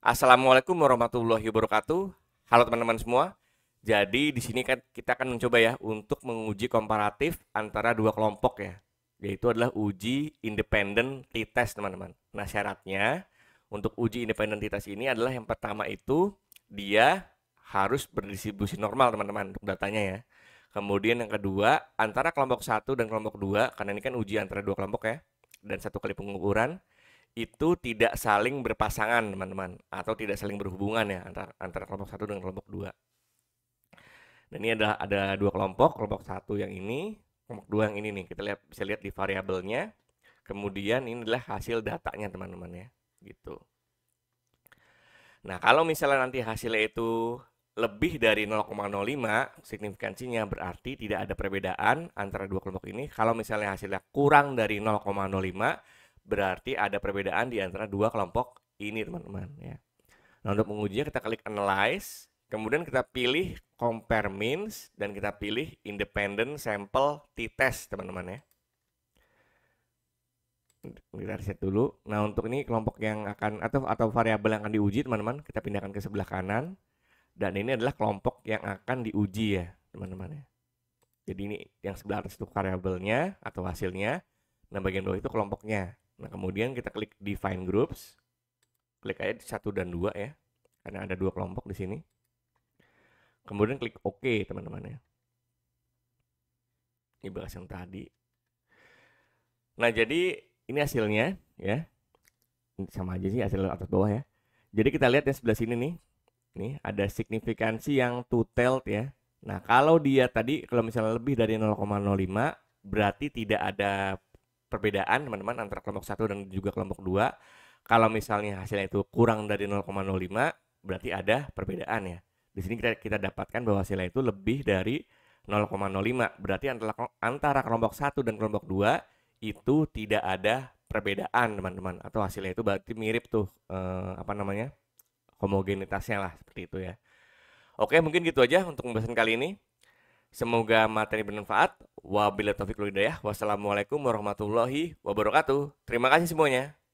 Assalamualaikum warahmatullahi wabarakatuh. Halo teman-teman semua. Jadi di sini kan kita akan mencoba ya untuk menguji komparatif antara dua kelompok ya. Yaitu adalah uji independen retest teman-teman. Nah syaratnya untuk uji independen retest ini adalah yang pertama itu dia harus berdistribusi normal teman-teman untuk datanya ya. Kemudian yang kedua antara kelompok satu dan kelompok dua karena ini kan uji antara dua kelompok ya dan satu kali pengukuran itu tidak saling berpasangan teman-teman atau tidak saling berhubungan ya antara antara kelompok satu dengan kelompok dua. Dan ini ada ada dua kelompok, kelompok satu yang ini, kelompok dua yang ini nih. Kita lihat bisa lihat di variabelnya. Kemudian ini adalah hasil datanya teman-teman ya, gitu. Nah, kalau misalnya nanti hasilnya itu lebih dari 0,05 signifikansinya berarti tidak ada perbedaan antara dua kelompok ini. Kalau misalnya hasilnya kurang dari 0,05 Berarti ada perbedaan di antara dua kelompok ini teman-teman ya. Nah untuk mengujinya kita klik analyze, kemudian kita pilih compare means dan kita pilih independent sample t-test teman-teman ya. Kita reset dulu. Nah untuk ini kelompok yang akan atau atau variabel yang akan diuji teman-teman kita pindahkan ke sebelah kanan dan ini adalah kelompok yang akan diuji ya teman-teman ya. Jadi ini yang sebelah atas itu variabelnya atau hasilnya, nah bagian bawah itu kelompoknya. Nah, kemudian kita klik define groups. Klik aja satu dan dua ya, karena ada dua kelompok di sini. Kemudian klik OK, teman-teman ya. Ini bahas yang tadi. Nah, jadi ini hasilnya ya. Sama aja sih hasil atas bawah ya. Jadi kita lihat yang sebelah sini nih. Nih, ada signifikansi yang two-tailed ya. Nah, kalau dia tadi kalau misalnya lebih dari 0,05 berarti tidak ada perbedaan teman-teman antara kelompok satu dan juga kelompok dua kalau misalnya hasilnya itu kurang dari 0,05 berarti ada perbedaan ya di sini kita kita dapatkan bahwa hasilnya itu lebih dari 0,05 berarti antara antara kelompok satu dan kelompok dua itu tidak ada perbedaan teman-teman atau hasilnya itu berarti mirip tuh eh, apa namanya homogenitasnya lah seperti itu ya oke mungkin gitu aja untuk pembahasan kali ini Semoga materi bermanfaat. Wabillahi taufiq wal hidayah. Wassalamualaikum warahmatullahi wabarakatuh. Terima kasih semuanya.